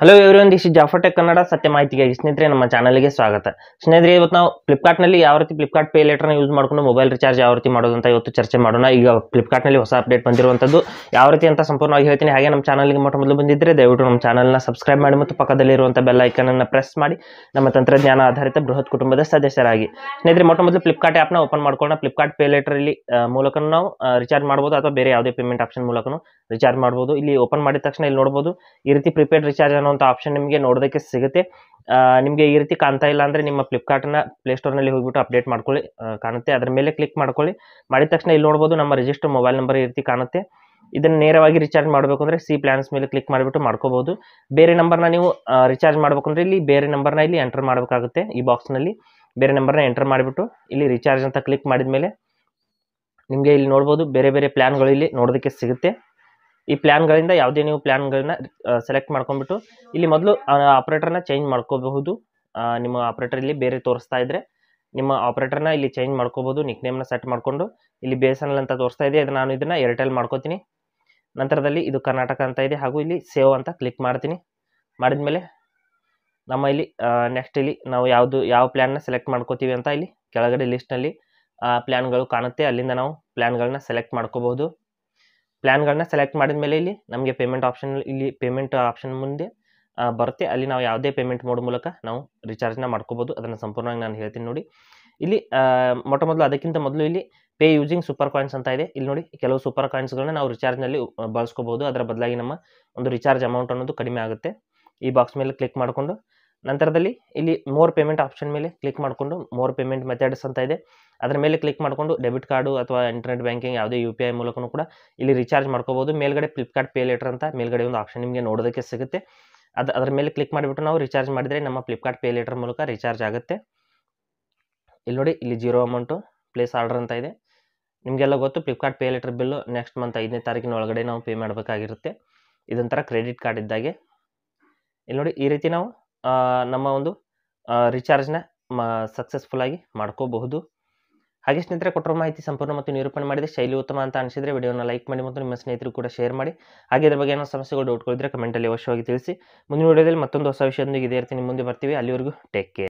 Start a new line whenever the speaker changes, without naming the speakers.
hello everyone is Jafartech Kannada ಸತ್ಯ ಮಾಹಿತಿಗಾಗಿ ಸ್ನೇಹಿತರೆ ನಮ್ಮ ಚಾನಲ್ಗೆ ಸ್ವಾಗತ ಸ್ನೇಹಿತರೆ ಇವತ್ತು ನಾವು ಫ್ಲಿಪ್ಕಾರ್ಟ್ನಲ್ಲಿ ಯಾವ ರೀತಿ ಫ್ಲಿಪ್ಕಾರ್ಟ್ ಪೇ ಲೆಟರ್ನ ಯೂಸ್ ಮಾಡಿಕೊಂಡು ಮೊಬೈಲ್ ರಿಚಾರ್ಜ್ ಯಾವ ರೀತಿ ಮಾಡೋದು ಅಂತ ಇವತ್ತು ಚರ್ಚೆ ಮಾಡೋಣ ಈಗ ಫ್ಲಿಪ್ಕಾರ್ಟ್ನಲ್ಲಿ ಹೊಸ ಅಪ್ಡೇಟ್ ಬಂದಿರುವಂಥದ್ದು ಯಾವ ರೀತಿ ಅಂತ ಸಂಪೂರ್ಣವಾಗಿ ಹೇಳ್ತೀನಿ ಹಾಗೆ ನಮ್ಮ ಚಾನಲ್ಗೆ ಮೊಟ್ಟ ಮೊದಲು ಬಂದಿದ್ದರೆ ದಯವಿಟ್ಟು ನಮ್ಮ ಚಾನಲ್ನ ಸಬ್ಸ್ಕ್ರೈಬ್ ಮಾಡಿ ಮತ್ತು ಪಕ್ಕದಲ್ಲಿರುವಂಥ ಬೆಲ್ ಐಕನನ್ನು ಪ್ರೆಸ್ ಮಾಡಿ ನಮ್ಮ ತಂತ್ರಜ್ಞಾನ ಆಧಾರಿತ ಬೃಹತ್ ಕುಟುಂಬದ ಸದಸ್ಯರಾಗಿ ಸ್ನೇಹಿತರೆ ಮೊಟ್ಟ ಮೊದಲು ಫ್ಲಿಪ್ಕಾರ್ಟ್ ಆ್ಯಪ್ನ ಓಪನ್ ಮಾಡ್ಕೊಳ್ಳೋಣ ಫ್ಲಿಪ್ಕಾರ್ಟ್ ಪೇ ಇಲ್ಲಿ ಮೂಲಕ ನಾವು ರಿಚಾರ್ಜ್ ಮಾಡ್ಬೋದು ಅಥವಾ ಬೇರೆ ಯಾವುದೇ ಪೇಮೆಂಟ್ ಆಪ್ಷನ್ ಮೂಲಕ ರಿಚಾರ್ಜ್ ಮಾಡ್ಬೋದು ಇಲ್ಲಿ ಓಪನ್ ಮಾಡಿದ ತಕ್ಷಣ ಇಲ್ಲಿ ನೋಡ್ಬೋದು ಈ ರೀತಿ ಪ್ರಿಪೇಡ್ ರಿಚಾರ್ಜ್ ಅನ್ನೋಂಥ ಆಪ್ಷನ್ ನಿಮಗೆ ನೋಡೋದಕ್ಕೆ ಸಿಗುತ್ತೆ ನಿಮಗೆ ಈ ರೀತಿ ಕಾಣ್ತಾ ಇಲ್ಲ ಅಂದರೆ ನಿಮ್ಮ ಫ್ಲಿಪ್ಕಾರ್ಟ್ನ ಪ್ಲೇಸ್ಟೋರ್ನಲ್ಲಿ ಹೋಗಿಬಿಟ್ಟು ಅಪ್ಡೇಟ್ ಮಾಡ್ಕೊಳ್ಳಿ ಕಾಣುತ್ತೆ ಅದರ ಮೇಲೆ ಕ್ಲಿಕ್ ಮಾಡ್ಕೊಳ್ಳಿ ಮಾಡಿದ ತಕ್ಷಣ ಇಲ್ಲಿ ನೋಡ್ಬೋದು ನಮ್ಮ ರಿಜಿಸ್ಟರ್ ಮೊಬೈಲ್ ನಂಬರ್ ಈ ರೀತಿ ಕಾಣುತ್ತೆ ಇದನ್ನು ನೇರವಾಗಿ ರಿಚಾರ್ಜ್ ಮಾಡಬೇಕು ಅಂದರೆ ಸಿ ಪ್ಲಾನ್ಸ್ ಮೇಲೆ ಕ್ಲಿಕ್ ಮಾಡಿಬಿಟ್ಟು ಮಾಡ್ಕೋಬೋದು ಬೇರೆ ನಂಬರ್ನ ನೀವು ರಿಚಾರ್ಜ್ ಅಂದ್ರೆ ಇಲ್ಲಿ ಬೇರೆ ನಂಬರ್ನ ಇಲ್ಲಿ ಎಂಟರ್ ಮಾಡಬೇಕಾಗುತ್ತೆ ಈ ಬಾಕ್ಸ್ನಲ್ಲಿ ಬೇರೆ ನಂಬರ್ನ ಎಂಟರ್ ಮಾಡಿಬಿಟ್ಟು ಇಲ್ಲಿ ರಿಚಾರ್ಜ್ ಅಂತ ಕ್ಲಿಕ್ ಮಾಡಿದ ಮೇಲೆ ನಿಮಗೆ ಇಲ್ಲಿ ನೋಡ್ಬೋದು ಬೇರೆ ಬೇರೆ ಪ್ಲ್ಯಾನ್ಗಳು ಇಲ್ಲಿ ನೋಡೋದಕ್ಕೆ ಸಿಗುತ್ತೆ ಈ ಪ್ಲ್ಯಾನ್ಗಳಿಂದ ಯಾವುದೇ ನೀವು ಪ್ಲ್ಯಾನ್ಗಳನ್ನ ಸೆಲೆಕ್ಟ್ ಮಾಡ್ಕೊಂಡ್ಬಿಟ್ಟು ಇಲ್ಲಿ ಮೊದಲು ಆಪ್ರೇಟರ್ನ ಚೇಂಜ್ ಮಾಡ್ಕೋಬಹುದು ನಿಮ್ಮ ಆಪ್ರೇಟರ್ ಇಲ್ಲಿ ಬೇರೆ ತೋರಿಸ್ತಾ ಇದ್ದರೆ ನಿಮ್ಮ ಆಪ್ರೇಟರ್ನ ಇಲ್ಲಿ ಚೇಂಜ್ ಮಾಡ್ಕೋಬೋದು ನೇಮ್ನ ಸೆಟ್ ಮಾಡಿಕೊಂಡು ಇಲ್ಲಿ ಬಿ ಎಸ್ ಎನ್ ಎಲ್ ಅಂತ ತೋರಿಸ್ತಾ ಇದೆ ಅದು ನಾನು ಇದನ್ನು ಏರ್ಟೆಲ್ ಮಾಡ್ಕೋತೀನಿ ನಂತರದಲ್ಲಿ ಇದು ಕರ್ನಾಟಕ ಅಂತ ಇದೆ ಹಾಗೂ ಇಲ್ಲಿ ಸೇವ್ ಅಂತ ಕ್ಲಿಕ್ ಮಾಡ್ತೀನಿ ಮಾಡಿದ ಮೇಲೆ ನಮ್ಮ ಇಲ್ಲಿ ನೆಕ್ಸ್ಟ್ ಇಲ್ಲಿ ನಾವು ಯಾವುದು ಯಾವ ಪ್ಲ್ಯಾನ್ನ ಸೆಲೆಕ್ಟ್ ಮಾಡ್ಕೋತೀವಿ ಅಂತ ಇಲ್ಲಿ ಕೆಳಗಡೆ ಲಿಸ್ಟ್ನಲ್ಲಿ ಪ್ಲ್ಯಾನ್ಗಳು ಕಾಣುತ್ತೆ ಅಲ್ಲಿಂದ ನಾವು ಪ್ಲ್ಯಾನ್ಗಳನ್ನ ಸೆಲೆಕ್ಟ್ ಮಾಡ್ಕೋಬಹುದು ಪ್ಲ್ಯಾನ್ಗಳನ್ನ ಸೆಲೆಕ್ಟ್ ಮಾಡಿದ ಮೇಲೆ ಇಲ್ಲಿ ನಮಗೆ ಪೇಮೆಂಟ್ ಆಪ್ಷನ್ ಇಲ್ಲಿ ಪೇಮೆಂಟ್ ಆಪ್ಷನ್ ಮುಂದೆ ಬರುತ್ತೆ ಅಲ್ಲಿ ನಾವು ಯಾವುದೇ ಪೇಮೆಂಟ್ ಮೋಡ್ ಮೂಲಕ ನಾವು ರಿಚಾರ್ಜ್ನ ಮಾಡ್ಕೋಬೋದು ಅದನ್ನು ಸಂಪೂರ್ಣವಾಗಿ ನಾನು ಹೇಳ್ತೀನಿ ನೋಡಿ ಇಲ್ಲಿ ಮೊಟ್ಟ ಮೊದಲು ಅದಕ್ಕಿಂತ ಮೊದಲು ಇಲ್ಲಿ ಪೇ ಯೂಸಿಂಗ್ ಸೂಪರ್ ಕಾಯಿನ್ಸ್ ಅಂತ ಇದೆ ಇಲ್ಲಿ ನೋಡಿ ಕೆಲವು ಸೂಪರ್ ಕಾಯಿನ್ಸ್ಗಳನ್ನ ನಾವು ರಿಚಾರ್ಜ್ನಲ್ಲಿ ಬಳಸ್ಕೋಬೋದು ಅದರ ಬದಲಾಗಿ ನಮ್ಮ ಒಂದು ರಿಚಾರ್ಜ್ ಅಮೌಂಟ್ ಅನ್ನೋದು ಕಡಿಮೆ ಆಗುತ್ತೆ ಈ ಬಾಕ್ಸ್ ಮೇಲೆ ಕ್ಲಿಕ್ ಮಾಡಿಕೊಂಡು ನಂತರದಲ್ಲಿ ಇಲ್ಲಿ ಮೋರ್ ಪೇಮೆಂಟ್ ಆಪ್ಷನ್ ಮೇಲೆ ಕ್ಲಿಕ್ ಮಾಡಿಕೊಂಡು ಮೋರ್ ಪೇಮೆಂಟ್ ಮೆಥಡ್ಸ್ ಅಂತ ಇದೆ ಅದರ ಮೇಲೆ ಕ್ಲಿಕ್ ಮಾಡಿಕೊಂಡು ಡೆಬಿಟ್ ಕಾರ್ಡು ಅಥವಾ ಇಂಟರ್ನೆಟ್ ಬ್ಯಾಂಕಿಂಗ್ ಯಾವುದೇ ಯು ಪಿ ಐ ಮೂಲಕನೂ ಕೂಡ ಇಲ್ಲಿ ರೀಚಾರ್ಜ್ ಮಾಡ್ಕೋಬೋದು ಮೇಲ್ಗಡೆ ಫ್ಲಿಪ್ಕಾರ್ಟ್ ಪೇ ಲೇಟರ್ ಅಂತ ಮೇಲ್ಗಡೆ ಒಂದು ಆಪ್ಷನ್ ನಿಮಗೆ ನೋಡೋದಕ್ಕೆ ಸಿಗುತ್ತೆ ಅದು ಅದರ ಮೇಲೆ ಕ್ಲಿಕ್ ಮಾಡಿಬಿಟ್ಟು ನಾವು ರೀಚಾರ್ಜ್ ಮಾಡಿದರೆ ನಮ್ಮ ಫ್ಲಿಪ್ಕಾರ್ಟ್ ಪೇ ಲೇಟರ್ ಮೂಲಕ ರೀಚಾರ್ಜ್ ಆಗುತ್ತೆ ಇಲ್ಲಿ ನೋಡಿ ಇಲ್ಲಿ ಜೀರೋ ಅಮೌಂಟು ಪ್ಲೇಸ್ ಆರ್ಡರ್ ಅಂತ ಇದೆ ನಿಮಗೆಲ್ಲ ಗೊತ್ತು Flipkart pay later bill next month ಐದನೇ ತಾರೀಕಿನ ಒಳಗಡೆ ನಾವು ಪೇ ಮಾಡಬೇಕಾಗಿರುತ್ತೆ ಇದೊಂಥರ ಕ್ರೆಡಿಟ್ ಕಾರ್ಡ್ ಇದ್ದಾಗೆ ಇಲ್ಲಿ ನೋಡಿ ಈ ರೀತಿ ನಾವು ನಮ್ಮ ಒಂದು ರಿಚಾರ್ಜ್ನ ಸಕ್ಸಸ್ಫುಲ್ ಸಕ್ಸಸ್ಫುಲ್ಲಾಗಿ ಮಾಡ್ಕೋಬಹುದು ಹಾಗೆ ಸ್ನೇಹಿತರೆ ಕೊಟ್ಟರು ಮಾಹಿತಿ ಸಂಪೂರ್ಣ ಮತ್ತು ನಿರೂಪಣೆ ಮಾಡಿದೆ ಶೈಲಿ ಉತ್ತಮ ಅಂತ ಅನಿಸಿದರೆ ವಿಡಿಯೋನ ಲೈಕ್ ಮಾಡಿ ಮತ್ತು ನಿಮ್ಮ ಸ್ನೇಹಿತರು ಕೂಡ ಶೇರ್ ಮಾಡಿ ಹಾಗೆ ಇದರ ಬಗ್ಗೆ ಏನೋ ಸಮಸ್ಯೆಗಳು ಡೌಟ್ಗಳಿದ್ರೆ ಕಮೆಂಟಲ್ಲಿ ಅವಶ್ಯವಾಗಿ ತಿಳಿಸಿ ಮುಂದಿನ ವಿಡಿಯೋದಲ್ಲಿ ಮತ್ತೊಂದು ಹೊಸ ವಿಷಯದೊಂದಿಗೆ ಇದೇ ಇರ್ತೀನಿ ಮುಂದೆ ಬರ್ತೀವಿ ಅಲ್ಲಿವರೆಗೂ ಟೇಕ್ ಕೇರ್